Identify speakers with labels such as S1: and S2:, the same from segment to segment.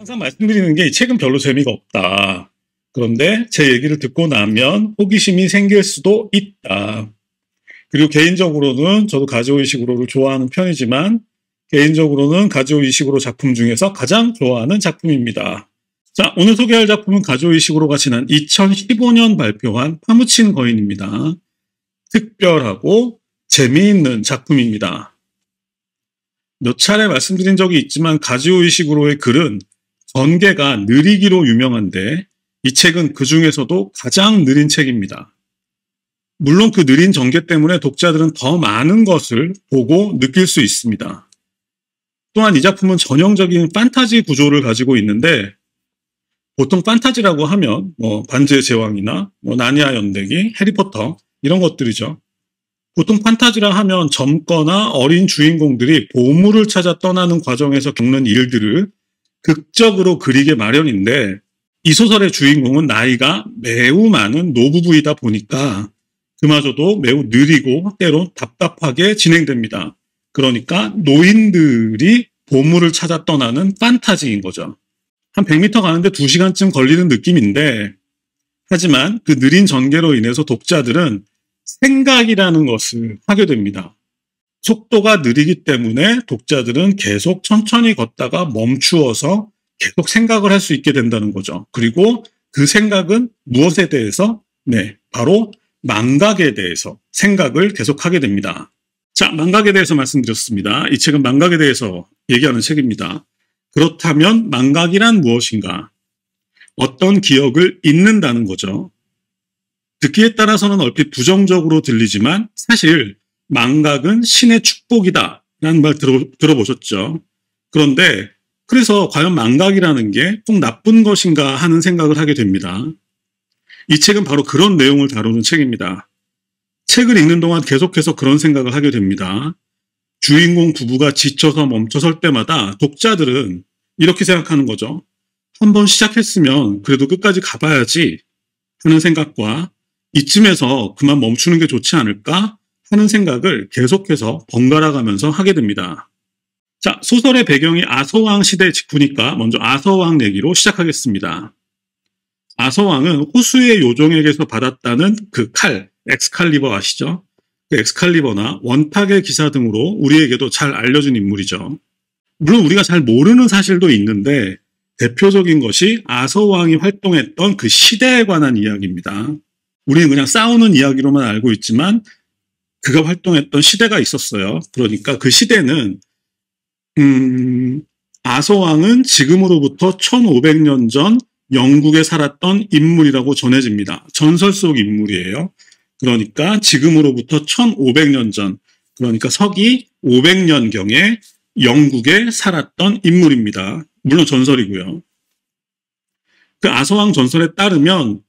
S1: 항상 말씀드리는 게 이 책은 별로 재미가 없다. 그런데 제 얘기를 듣고 나면 호기심이 생길 수도 있다. 그리고 개인적으로는 저도 가지오이식으로를 좋아하는 편이지만 개인적으로는 가지오이식으로 작품 중에서 가장 좋아하는 작품입니다. 자, 오늘 소개할 작품은 가조이식으로가 지난 2015년 발표한 파묻힌 거인입니다. 특별하고 재미있는 작품입니다. 몇 차례 말씀드린 적이 있지만 가지오이식으로의 글은 전개가 느리기로 유명한데 이 책은 그 중에서도 가장 느린 책입니다. 물론 그 느린 전개 때문에 독자들은 더 많은 것을 보고 느낄 수 있습니다. 또한 이 작품은 전형적인 판타지 구조를 가지고 있는데 보통 판타지라고 하면 뭐 반지의 제왕이나 뭐 나니아 연대기, 해리포터 이런 것들이죠. 보통 판타지라 하면 젊거나 어린 주인공들이 보물을 찾아 떠나는 과정에서 겪는 일들을 극적으로 그리게 마련인데 이 소설의 주인공은 나이가 매우 많은 노부부이다 보니까 그마저도 매우 느리고 때로 답답하게 진행됩니다. 그러니까 노인들이 보물을 찾아 떠나는 판타지인 거죠. 한 100m 가는데 2시간쯤 걸리는 느낌인데 하지만 그 느린 전개로 인해서 독자들은 생각이라는 것을 하게 됩니다. 속도가 느리기 때문에 독자들은 계속 천천히 걷다가 멈추어서 계속 생각을 할 수 있게 된다는 거죠. 그리고 그 생각은 무엇에 대해서? 네, 바로 망각에 대해서 생각을 계속하게 됩니다. 자, 망각에 대해서 말씀드렸습니다. 이 책은 망각에 대해서 얘기하는 책입니다. 그렇다면 망각이란 무엇인가? 어떤 기억을 잊는다는 거죠. 듣기에 따라서는 얼핏 부정적으로 들리지만 사실 망각은 신의 축복이다. 라는 말 들어, 들어보셨죠? 그런데 그래서 과연 망각이라는 게 꼭 나쁜 것인가 하는 생각을 하게 됩니다. 이 책은 바로 그런 내용을 다루는 책입니다. 책을 읽는 동안 계속해서 그런 생각을 하게 됩니다. 주인공 부부가 지쳐서 멈춰설 때마다 독자들은 이렇게 생각하는 거죠. 한번 시작했으면 그래도 끝까지 가봐야지 하는 생각과 이쯤에서 그만 멈추는 게 좋지 않을까 하는 생각을 계속해서 번갈아 가면서 하게 됩니다. 자, 소설의 배경이 아서왕 시대 직후니까 먼저 아서왕 얘기로 시작하겠습니다. 아서왕은 호수의 요정에게서 받았다는 그 칼, 엑스칼리버 아시죠? 그 엑스칼리버나 원탁의 기사 등으로 우리에게도 잘 알려진 인물이죠. 물론 우리가 잘 모르는 사실도 있는데 대표적인 것이 아서왕이 활동했던 그 시대에 관한 이야기입니다. 우리는 그냥 싸우는 이야기로만 알고 있지만 그가 활동했던 시대가 있었어요. 그러니까 그 시대는 음, 아서왕은 지금으로부터 1500년 전 영국에 살았던 인물이라고 전해집니다. 전설 속 인물이에요. 그러니까 지금으로부터 1500년 전, 그러니까 서기 500년경에 영국에 살았던 인물입니다. 물론 전설이고요. 그 아서왕 전설에 따르면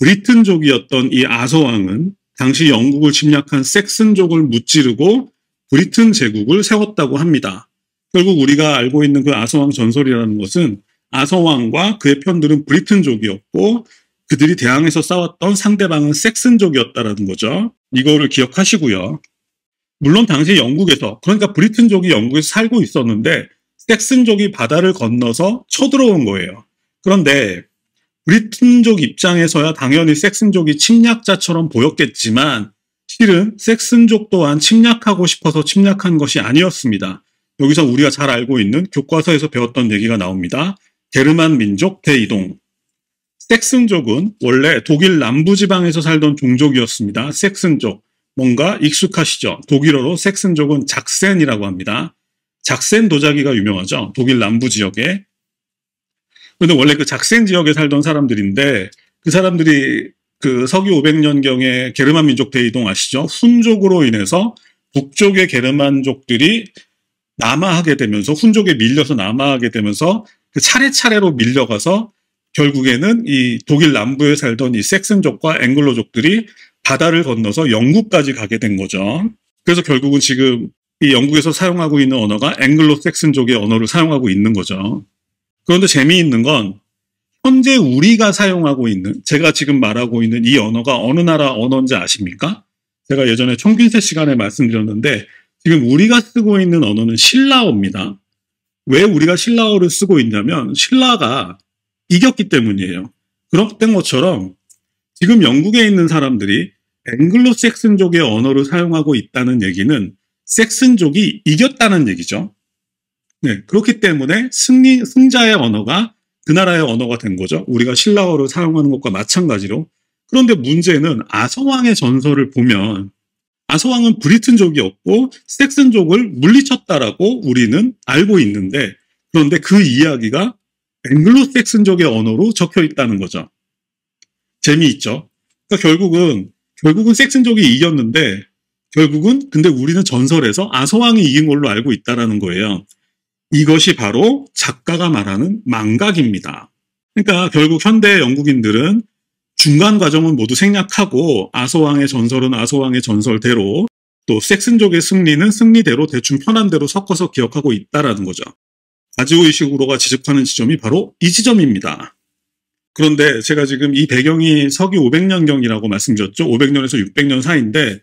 S1: 브리튼족이었던 이 아서왕은 당시 영국을 침략한 섹슨족을 무찌르고 브리튼 제국을 세웠다고 합니다. 결국 우리가 알고 있는 그 아서왕 전설이라는 것은 아서왕과 그의 편들은 브리튼족이었고 그들이 대항해서 싸웠던 상대방은 섹슨족이었다라는 거죠. 이거를 기억하시고요. 물론 당시 영국에서 그러니까 브리튼족이 영국에서 살고 있었는데 섹슨족이 바다를 건너서 쳐들어온 거예요. 그런데 브리튼족 입장에서야 당연히 섹슨족이 침략자처럼 보였겠지만 실은 섹슨족 또한 침략하고 싶어서 침략한 것이 아니었습니다. 여기서 우리가 잘 알고 있는 교과서에서 배웠던 얘기가 나옵니다. 게르만 민족 대이동. 섹슨족은 원래 독일 남부지방에서 살던 종족이었습니다. 섹슨족. 뭔가 익숙하시죠? 독일어로 섹슨족은 작센이라고 합니다. 작센 도자기가 유명하죠? 독일 남부 지역에. 근데 원래 그 작생 지역에 살던 사람들인데 그 사람들이 그 서기 500년경에 게르만 민족 대이동 아시죠? 훈족으로 인해서 북쪽의 게르만족들이 남하하게 되면서 훈족에 밀려서 남하하게 되면서 그 차례차례로 밀려가서 결국에는 이 독일 남부에 살던 이섹슨족과 앵글로족들이 바다를 건너서 영국까지 가게 된 거죠. 그래서 결국은 지금 이 영국에서 사용하고 있는 언어가 앵글로 섹슨족의 언어를 사용하고 있는 거죠. 그런데 재미있는 건 현재 우리가 사용하고 있는 제가 지금 말하고 있는 이 언어가 어느 나라 언어인지 아십니까? 제가 예전에 총균세 시간에 말씀드렸는데 지금 우리가 쓰고 있는 언어는 신라어입니다. 왜 우리가 신라어를 쓰고 있냐면 신라가 이겼기 때문이에요. 그렇된 것처럼 지금 영국에 있는 사람들이 앵글로 색슨족의 언어를 사용하고 있다는 얘기는 색슨족이 이겼다는 얘기죠. 네, 그렇기 때문에 승리, 승자의 언어가 그 나라의 언어가 된 거죠. 우리가 신라어를 사용하는 것과 마찬가지로. 그런데 문제는 아서왕의 전설을 보면 아서왕은 브리튼족이었고 섹슨족을 물리쳤다라고 우리는 알고 있는데 그런데 그 이야기가 앵글로섹슨족의 언어로 적혀 있다는 거죠. 재미있죠. 그러니까 결국은 결국은 색슨족이 이겼는데 결국은 근데 우리는 전설에서 아서왕이 이긴 걸로 알고 있다라는 거예요. 이것이 바로 작가가 말하는 망각입니다. 그러니까 결국 현대 영국인들은 중간 과정은 모두 생략하고 아소왕의 전설은 아소왕의 전설대로 또 섹슨족의 승리는 승리대로 대충 편한 대로 섞어서 기억하고 있다라는 거죠. 가지오 의식으로가 지적하는 지점이 바로 이 지점입니다. 그런데 제가 지금 이 배경이 서기 500년경이라고 말씀드렸죠. 500년에서 600년 사이인데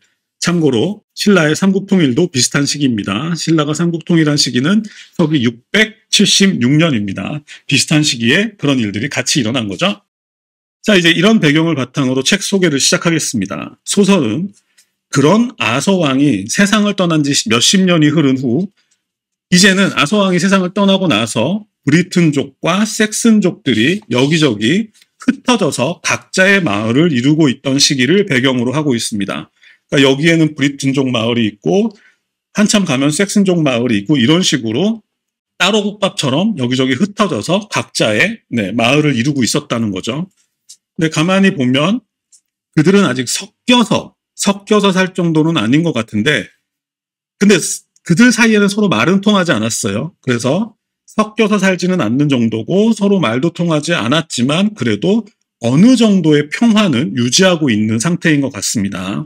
S1: 참고로 신라의 삼국통일도 비슷한 시기입니다. 신라가 삼국통일한 시기는 서기 676년입니다. 비슷한 시기에 그런 일들이 같이 일어난 거죠. 자, 이제 이런 배경을 바탕으로 책 소개를 시작하겠습니다. 소설은 그런 아서왕이 세상을 떠난 지 몇십 년이 흐른 후 이제는 아서왕이 세상을 떠나고 나서 브리튼족과 섹슨족들이 여기저기 흩어져서 각자의 마을을 이루고 있던 시기를 배경으로 하고 있습니다. 그러니까 여기에는 브리튼족 마을이 있고 한참 가면 섹슨족 마을이 있고 이런 식으로 따로 국밥처럼 여기저기 흩어져서 각자의 네, 마을을 이루고 있었다는 거죠. 근데 가만히 보면 그들은 아직 섞여서 섞여서 살 정도는 아닌 것 같은데 근데 그들 사이에는 서로 말은 통하지 않았어요. 그래서 섞여서 살지는 않는 정도고 서로 말도 통하지 않았지만 그래도 어느 정도의 평화는 유지하고 있는 상태인 것 같습니다.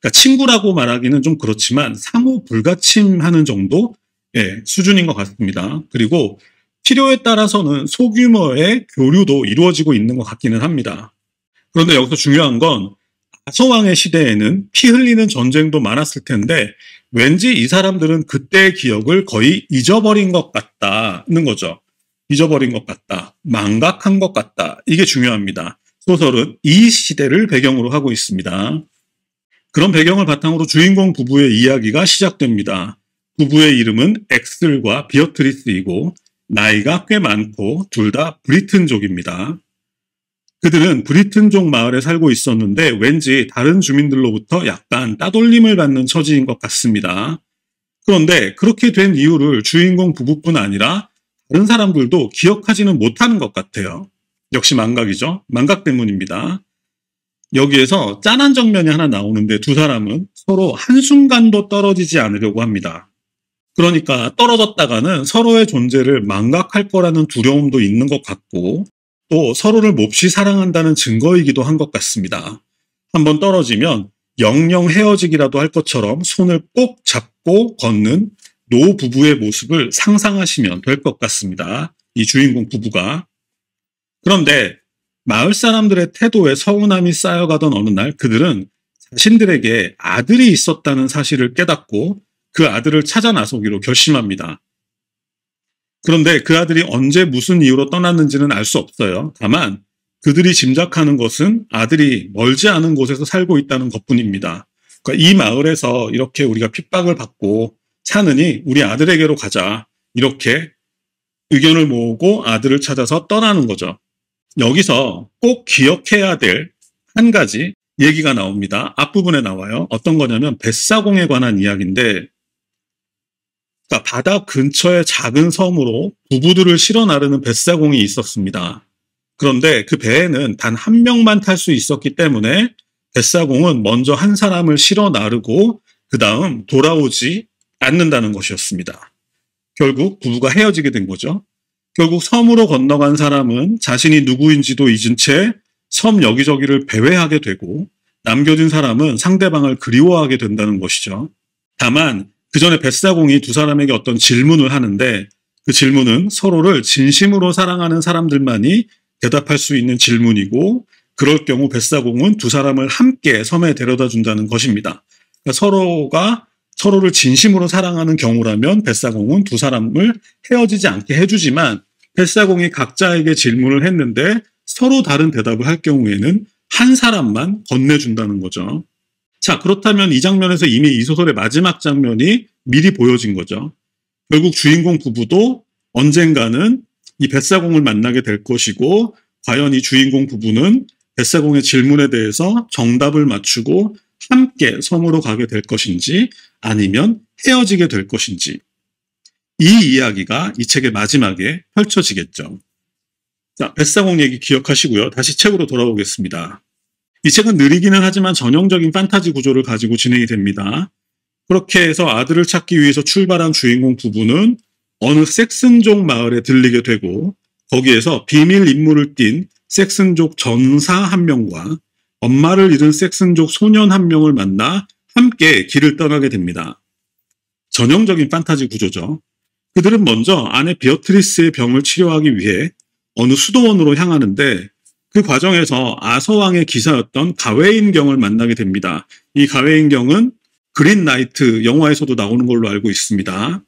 S1: 그러니까 친구라고 말하기는 좀 그렇지만 상호 불가침하는 정도 예, 수준인 것 같습니다. 그리고 필요에 따라서는 소규모의 교류도 이루어지고 있는 것 같기는 합니다. 그런데 여기서 중요한 건 다서왕의 시대에는 피 흘리는 전쟁도 많았을 텐데 왠지 이 사람들은 그때의 기억을 거의 잊어버린 것 같다는 거죠. 잊어버린 것 같다. 망각한 것 같다. 이게 중요합니다. 소설은 이 시대를 배경으로 하고 있습니다. 그런 배경을 바탕으로 주인공 부부의 이야기가 시작됩니다. 부부의 이름은 엑슬과 비어트리스이고 나이가 꽤 많고 둘 다 브리튼족입니다. 그들은 브리튼족 마을에 살고 있었는데 왠지 다른 주민들로부터 약간 따돌림을 받는 처지인 것 같습니다. 그런데 그렇게 된 이유를 주인공 부부뿐 아니라 다른 사람들도 기억하지는 못하는 것 같아요. 역시 망각이죠. 망각 때문입니다. 여기에서 짠한 정면이 하나 나오는데 두 사람은 서로 한순간도 떨어지지 않으려고 합니다. 그러니까 떨어졌다가는 서로의 존재를 망각할 거라는 두려움도 있는 것 같고 또 서로를 몹시 사랑한다는 증거이기도 한 것 같습니다. 한번 떨어지면 영영 헤어지기라도 할 것처럼 손을 꼭 잡고 걷는 노 부부의 모습을 상상하시면 될 것 같습니다. 이 주인공 부부가. 그런데 마을 사람들의 태도에 서운함이 쌓여가던 어느 날 그들은 자신들에게 아들이 있었다는 사실을 깨닫고 그 아들을 찾아 나서기로 결심합니다. 그런데 그 아들이 언제 무슨 이유로 떠났는지는 알 수 없어요. 다만 그들이 짐작하는 것은 아들이 멀지 않은 곳에서 살고 있다는 것뿐입니다. 그러니까 이 마을에서 이렇게 우리가 핍박을 받고 차느니 우리 아들에게로 가자. 이렇게 의견을 모으고 아들을 찾아서 떠나는 거죠. 여기서 꼭 기억해야 될 한 가지 얘기가 나옵니다. 앞부분에 나와요. 어떤 거냐면 뱃사공에 관한 이야기인데 그러니까 바다 근처의 작은 섬으로 부부들을 실어 나르는 뱃사공이 있었습니다. 그런데 그 배에는 단 한 명만 탈 수 있었기 때문에 뱃사공은 먼저 한 사람을 실어 나르고 그 다음 돌아오지 않는다는 것이었습니다. 결국 부부가 헤어지게 된 거죠. 결국 섬으로 건너간 사람은 자신이 누구인지도 잊은 채 섬 여기저기를 배회하게 되고 남겨진 사람은 상대방을 그리워하게 된다는 것이죠. 다만 그 전에 뱃사공이 두 사람에게 어떤 질문을 하는데 그 질문은 서로를 진심으로 사랑하는 사람들만이 대답할 수 있는 질문이고 그럴 경우 뱃사공은 두 사람을 함께 섬에 데려다 준다는 것입니다. 그러니까 서로가 서로를 진심으로 사랑하는 경우라면 뱃사공은 두 사람을 헤어지지 않게 해주지만 햇사공이 각자에게 질문을 했는데 서로 다른 대답을 할 경우에는 한 사람만 건네준다는 거죠. 자, 그렇다면 이 장면에서 이미 이 소설의 마지막 장면이 미리 보여진 거죠. 결국 주인공 부부도 언젠가는 이 뱃사공을 만나게 될 것이고, 과연 이 주인공 부부는 뱃사공의 질문에 대해서 정답을 맞추고 함께 섬으로 가게 될 것인지 아니면 헤어지게 될 것인지 이 이야기가 이 책의 마지막에 펼쳐지겠죠. 자, 뱃사공 얘기 기억하시고요. 다시 책으로 돌아오겠습니다. 이 책은 느리기는 하지만 전형적인 판타지 구조를 가지고 진행이 됩니다. 그렇게 해서 아들을 찾기 위해서 출발한 주인공 부부는 어느 섹슨족 마을에 들리게 되고 거기에서 비밀 임무를 띤 섹슨족 전사 한 명과 엄마를 잃은 섹슨족 소년 한 명을 만나 함께 길을 떠나게 됩니다. 전형적인 판타지 구조죠. 그들은 먼저 아내 비어트리스의 병을 치료하기 위해 어느 수도원으로 향하는데 그 과정에서 아서왕의 기사였던 가웨인경을 만나게 됩니다. 이 가웨인경은 그린 나이트 영화에서도 나오는 걸로 알고 있습니다.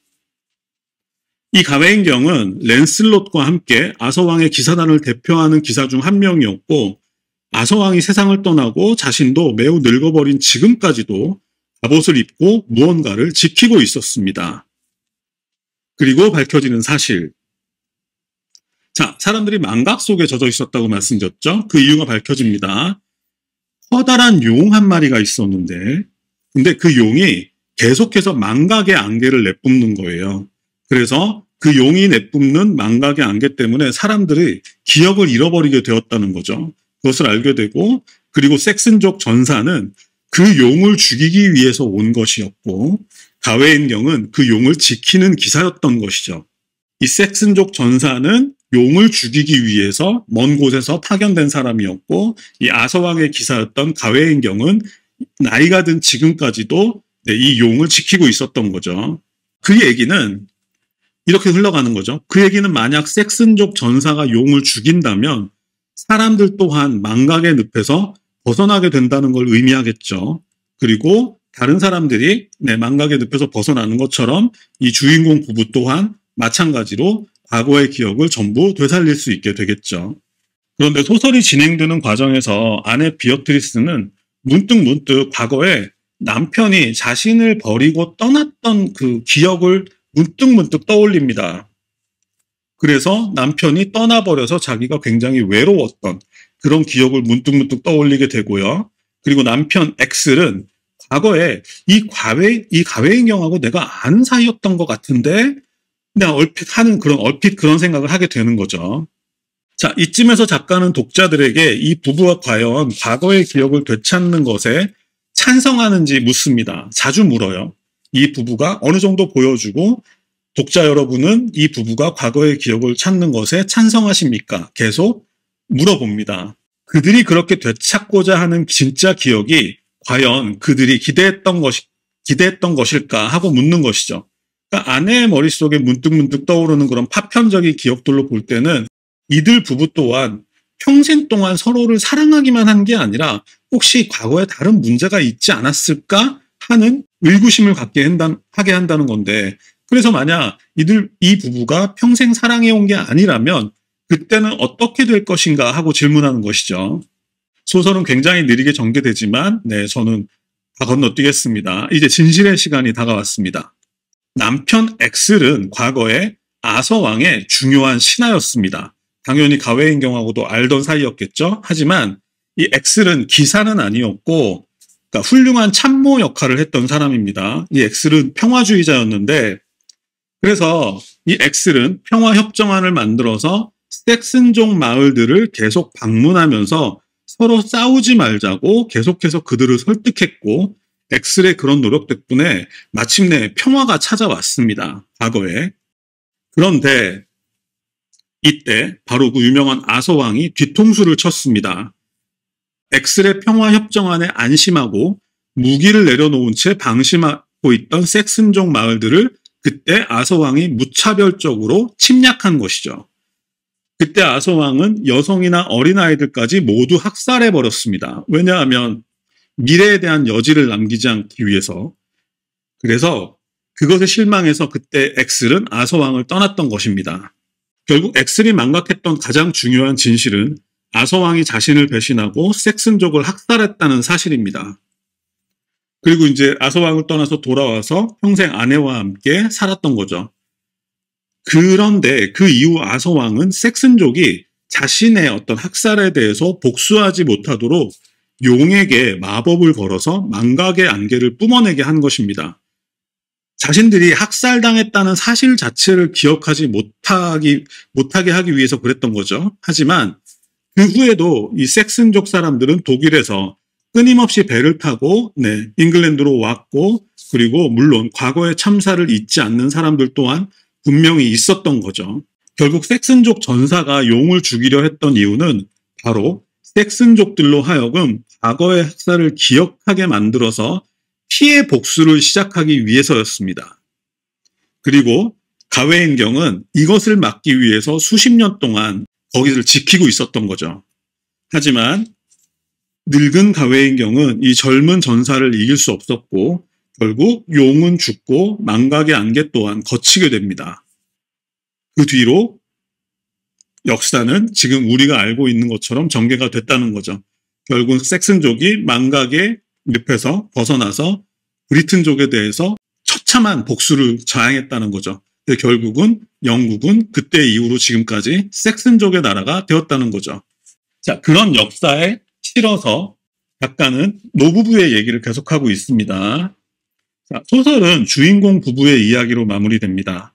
S1: 이 가웨인경은 랜슬롯과 함께 아서왕의 기사단을 대표하는 기사 중 한 명이었고 아서왕이 세상을 떠나고 자신도 매우 늙어버린 지금까지도 갑옷을 입고 무언가를 지키고 있었습니다. 그리고 밝혀지는 사실. 자, 사람들이 망각 속에 젖어 있었다고 말씀드렸죠? 그 이유가 밝혀집니다. 커다란 용 한 마리가 있었는데, 근데 그 용이 계속해서 망각의 안개를 내뿜는 거예요. 그래서 그 용이 내뿜는 망각의 안개 때문에 사람들이 기억을 잃어버리게 되었다는 거죠. 그것을 알게 되고, 그리고 섹슨족 전사는 그 용을 죽이기 위해서 온 것이었고, 가웨인령은그 용을 지키는 기사였던 것이죠. 이 섹슨족 전사는 용을 죽이기 위해서 먼 곳에서 파견된 사람이었고 이 아서왕의 기사였던 가웨 인경은 나이가 든 지금까지도 네, 이 용을 지키고 있었던 거죠. 그 얘기는 이렇게 흘러가는 거죠. 그 얘기는 만약 섹슨족 전사가 용을 죽인다면 사람들 또한 망각의 늪에서 벗어나게 된다는 걸 의미하겠죠. 그리고 다른 사람들이 내망각에눕혀서 벗어나는 것처럼 이 주인공 부부 또한 마찬가지로 과거의 기억을 전부 되살릴 수 있게 되겠죠. 그런데 소설이 진행되는 과정에서 아내 비어트리스는 문득 문득 과거에 남편이 자신을 버리고 떠났던 그 기억을 문득 문득 떠올립니다. 그래서 남편이 떠나버려서 자기가 굉장히 외로웠던 그런 기억을 문득문득 문득 떠올리게 되고요. 그리고 남편 X는 과거에 이 과외 이 가외인형하고 내가 안 사이였던 것 같은데 내가 얼핏 하는 그런 얼핏 그런 생각을 하게 되는 거죠. 자 이쯤에서 작가는 독자들에게 이 부부와 과연 과거의 기억을 되찾는 것에 찬성하는지 묻습니다. 자주 물어요. 이 부부가 어느 정도 보여주고 독자 여러분은 이 부부가 과거의 기억을 찾는 것에 찬성하십니까? 계속 물어봅니다. 그들이 그렇게 되찾고자 하는 진짜 기억이 과연 그들이 기대했던 것이 기대했던 것일까 하고 묻는 것이죠. 그러니까 아내의 머릿속에 문득문득 떠오르는 그런 파편적인 기억들로 볼 때는 이들 부부 또한 평생 동안 서로를 사랑하기만 한 게 아니라 혹시 과거에 다른 문제가 있지 않았을까 하는 의구심을 갖게 한다, 하게 한다는 건데 그래서 만약 이들 이 부부가 평생 사랑해온 게 아니라면 그때는 어떻게 될 것인가 하고 질문하는 것이죠. 소설은 굉장히 느리게 전개되지만 네, 저는 다 건너뛰겠습니다. 이제 진실의 시간이 다가왔습니다. 남편 엑슬은 과거에 아서왕의 중요한 신하였습니다. 당연히 가외인경하고도 알던 사이였겠죠. 하지만 이 엑슬은 기사는 아니었고 그러니까 훌륭한 참모 역할을 했던 사람입니다. 이 엑슬은 평화주의자였는데 그래서 이 엑슬은 평화협정안을 만들어서 스택슨종 마을들을 계속 방문하면서 서로 싸우지 말자고 계속해서 그들을 설득했고 엑셀의 그런 노력 덕분에 마침내 평화가 찾아왔습니다. 과거에. 그런데 이때 바로 그 유명한 아서왕이 뒤통수를 쳤습니다. 엑셀의 평화협정안에 안심하고 무기를 내려놓은 채 방심하고 있던 섹슨족 마을들을 그때 아서왕이 무차별적으로 침략한 것이죠. 그때 아소왕은 여성이나 어린아이들까지 모두 학살해버렸습니다. 왜냐하면 미래에 대한 여지를 남기지 않기 위해서. 그래서 그것에 실망해서 그때 엑슬은 아서왕을 떠났던 것입니다. 결국 엑슬이 망각했던 가장 중요한 진실은 아서왕이 자신을 배신하고 섹슨족을 학살했다는 사실입니다. 그리고 이제 아서왕을 떠나서 돌아와서 평생 아내와 함께 살았던 거죠. 그런데 그 이후 아서왕은 섹슨족이 자신의 어떤 학살에 대해서 복수하지 못하도록 용에게 마법을 걸어서 망각의 안개를 뿜어내게 한 것입니다. 자신들이 학살당했다는 사실 자체를 기억하지 못하기, 못하게 하기 위해서 그랬던 거죠. 하지만 그 후에도 이 섹슨족 사람들은 독일에서 끊임없이 배를 타고 네, 잉글랜드로 왔고 그리고 물론 과거의 참사를 잊지 않는 사람들 또한 분명히 있었던 거죠. 결국 섹슨족 전사가 용을 죽이려 했던 이유는 바로 섹슨족들로 하여금 과거의 학살을 기억하게 만들어서 피해 복수를 시작하기 위해서였습니다. 그리고 가웨인경은 이것을 막기 위해서 수십 년 동안 거기를 지키고 있었던 거죠. 하지만 늙은 가웨인경은 이 젊은 전사를 이길 수 없었고 결국 용은 죽고 망각의 안개 또한 거치게 됩니다. 그 뒤로 역사는 지금 우리가 알고 있는 것처럼 전개가 됐다는 거죠. 결국 은 섹슨족이 망각의 늪에서 벗어나서 브리튼족에 대해서 처참한 복수를 자행했다는 거죠. 결국은 영국은 그때 이후로 지금까지 섹슨족의 나라가 되었다는 거죠. 자, 그런 역사에 실어서 약간은 노부부의 얘기를 계속하고 있습니다. 자, 소설은 주인공 부부의 이야기로 마무리됩니다.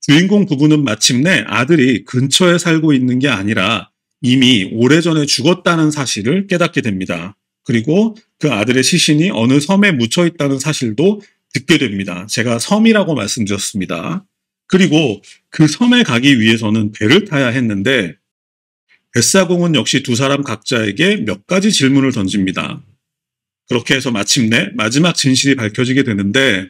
S1: 주인공 부부는 마침내 아들이 근처에 살고 있는 게 아니라 이미 오래전에 죽었다는 사실을 깨닫게 됩니다. 그리고 그 아들의 시신이 어느 섬에 묻혀 있다는 사실도 듣게 됩니다. 제가 섬이라고 말씀드렸습니다. 그리고 그 섬에 가기 위해서는 배를 타야 했는데 뱃사공은 역시 두 사람 각자에게 몇 가지 질문을 던집니다. 그렇게 해서 마침내 마지막 진실이 밝혀지게 되는데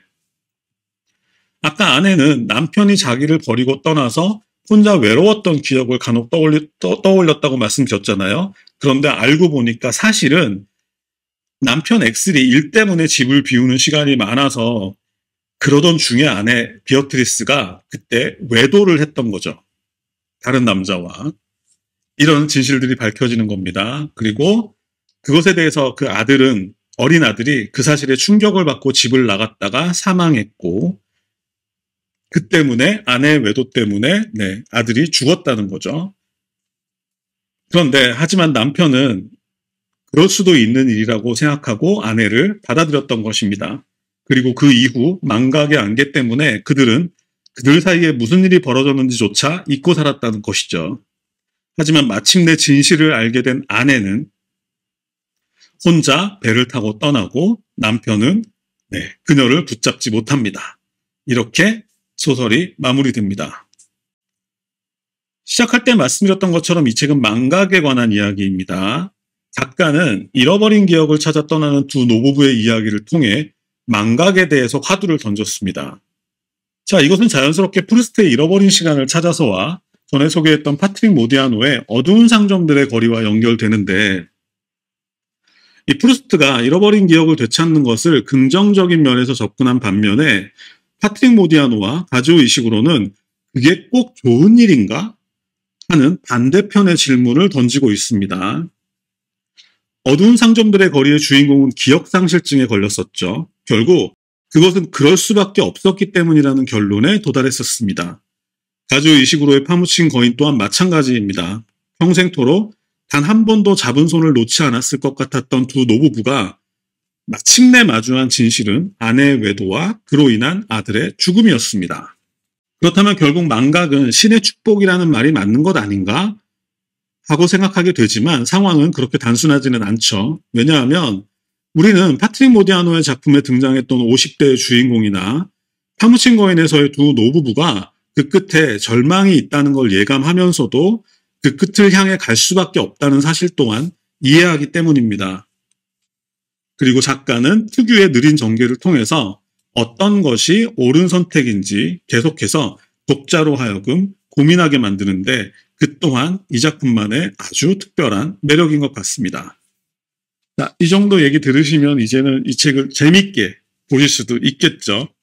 S1: 아까 아내는 남편이 자기를 버리고 떠나서 혼자 외로웠던 기억을 간혹 떠올리, 떠, 떠올렸다고 말씀드렸잖아요. 그런데 알고 보니까 사실은 남편 X리 일 때문에 집을 비우는 시간이 많아서 그러던 중에 아내 비어트리스가 그때 외도를 했던 거죠. 다른 남자와. 이런 진실들이 밝혀지는 겁니다. 그리고 그것에 대해서 그 아들은 어린 아들이 그 사실에 충격을 받고 집을 나갔다가 사망했고 그 때문에 아내의 외도 때문에 네, 아들이 죽었다는 거죠. 그런데 하지만 남편은 그럴 수도 있는 일이라고 생각하고 아내를 받아들였던 것입니다. 그리고 그 이후 망각의 안개 때문에 그들은 그들 사이에 무슨 일이 벌어졌는지조차 잊고 살았다는 것이죠. 하지만 마침내 진실을 알게 된 아내는 혼자 배를 타고 떠나고 남편은 네, 그녀를 붙잡지 못합니다. 이렇게 소설이 마무리됩니다. 시작할 때 말씀드렸던 것처럼 이 책은 망각에 관한 이야기입니다. 작가는 잃어버린 기억을 찾아 떠나는 두 노부부의 이야기를 통해 망각에 대해서 화두를 던졌습니다. 자, 이것은 자연스럽게 프루스트의 잃어버린 시간을 찾아서와 전에 소개했던 파트릭 모디아노의 어두운 상점들의 거리와 연결되는데 이 프루스트가 잃어버린 기억을 되찾는 것을 긍정적인 면에서 접근한 반면에 파트릭 모디아노와 가지의식으로는 그게 꼭 좋은 일인가? 하는 반대편의 질문을 던지고 있습니다. 어두운 상점들의 거리의 주인공은 기억상실증에 걸렸었죠. 결국 그것은 그럴 수밖에 없었기 때문이라는 결론에 도달했었습니다. 가지의식으로의 파묻힌 거인 또한 마찬가지입니다. 평생토록 단한 번도 잡은 손을 놓지 않았을 것 같았던 두 노부부가 마침내 마주한 진실은 아내의 외도와 그로 인한 아들의 죽음이었습니다. 그렇다면 결국 망각은 신의 축복이라는 말이 맞는 것 아닌가? 하고 생각하게 되지만 상황은 그렇게 단순하지는 않죠. 왜냐하면 우리는 파트릭 모디아노의 작품에 등장했던 50대의 주인공이나 파무친 거인에서의 두 노부부가 그 끝에 절망이 있다는 걸 예감하면서도 그 끝을 향해 갈 수밖에 없다는 사실 또한 이해하기 때문입니다. 그리고 작가는 특유의 느린 전개를 통해서 어떤 것이 옳은 선택인지 계속해서 독자로 하여금 고민하게 만드는데 그 또한 이 작품만의 아주 특별한 매력인 것 같습니다. 자, 이 정도 얘기 들으시면 이제는 이 책을 재밌게 보실 수도 있겠죠.